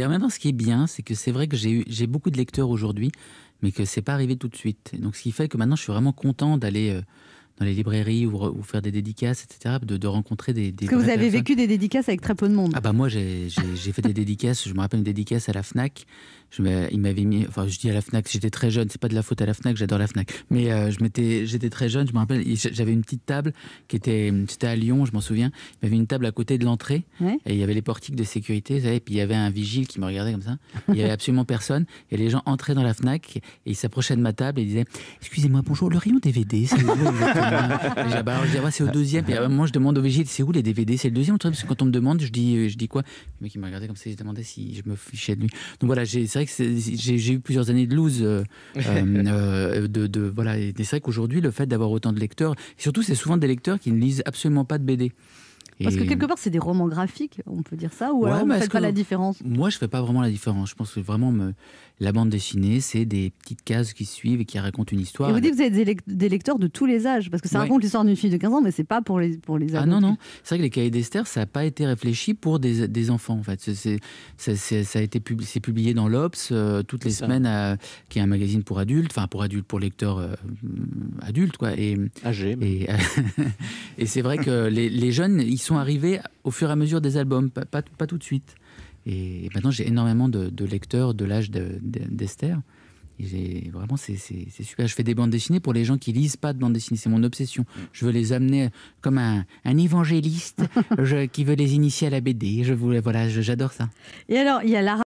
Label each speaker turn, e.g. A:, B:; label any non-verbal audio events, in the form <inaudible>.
A: Et maintenant ce qui est bien, c'est que c'est vrai que j'ai beaucoup de lecteurs aujourd'hui, mais que c'est pas arrivé tout de suite. Donc, ce qui fait que maintenant, je suis vraiment content d'aller euh, dans les librairies ou, faire des dédicaces, etc., de, rencontrer des. que vous avez vécu des dédicaces avec très peu de monde. Ah bah moi, j'ai fait des dédicaces. Je me rappelle une dédicace à la Fnac je il m'avait mis, enfin, je dis à la Fnac, j'étais très jeune, c'est pas de la faute à la Fnac, j'adore la Fnac. Mais euh, je m'étais, j'étais très jeune, je me rappelle, j'avais une petite table qui était, c'était à Lyon, je m'en souviens. Il y avait une table à côté de l'entrée et il y avait les portiques de sécurité, vous savez, et puis il y avait un vigile qui me regardait comme ça. Il y avait absolument personne et les gens entraient dans la Fnac et ils s'approchaient de ma table et ils disaient, excusez-moi, bonjour, le rayon DVD, c'est où bah, Je ah c'est au deuxième. Et à moment, je demande au vigile, c'est où les DVD C'est le deuxième, parce que quand on me demande, je dis, je dis quoi Le mec, il me regardait comme ça, il se demandait si je me fichais de lui. Donc voilà, j'ai, vrai que j'ai eu plusieurs années de loose. Euh, <laughs> euh, euh, de, voilà. Et c'est vrai qu'aujourd'hui, le fait d'avoir autant de lecteurs, surtout, c'est souvent des lecteurs qui ne lisent absolument pas de BD. Parce que quelque euh, part, c'est des romans graphiques, on peut dire ça, ou alors vous faites pas la différence Moi, je fais pas vraiment la différence. Je pense que vraiment, la bande dessinée, c'est des petites cases qui suivent et qui racontent une histoire. Et vous dites que vous êtes des, lecteurs de tous les âges, parce que ça raconte l'histoire d'une fille de 15 ans, mais c'est pas pour les, pour les Ah non, non. C'est vrai que les cahiers d'Esther, ça n'a pas été réfléchi pour des, des enfants, en fait. C'est, ça, a été publié dans l'Obs euh, toutes les semaines, euh, qui est un magazine pour adultes, enfin pour adultes, pour lecteurs adultes, quoi. Et, Âgés. Et, <laughs> Et c'est vrai que les, jeunes, ils sont arrivés au fur et à mesure des albums, pas, pas, tout de suite. Et maintenant, j'ai énormément de, lecteurs de l'âge d'Esther. vraiment, c'est super. Je fais des bandes dessinées pour les gens qui lisent pas de bandes dessinées. C'est mon obsession. Je veux les amener comme un, un évangéliste <laughs> qui veut les initier à la BD. Je voulais, voilà, j'adore ça. Et alors, il y a la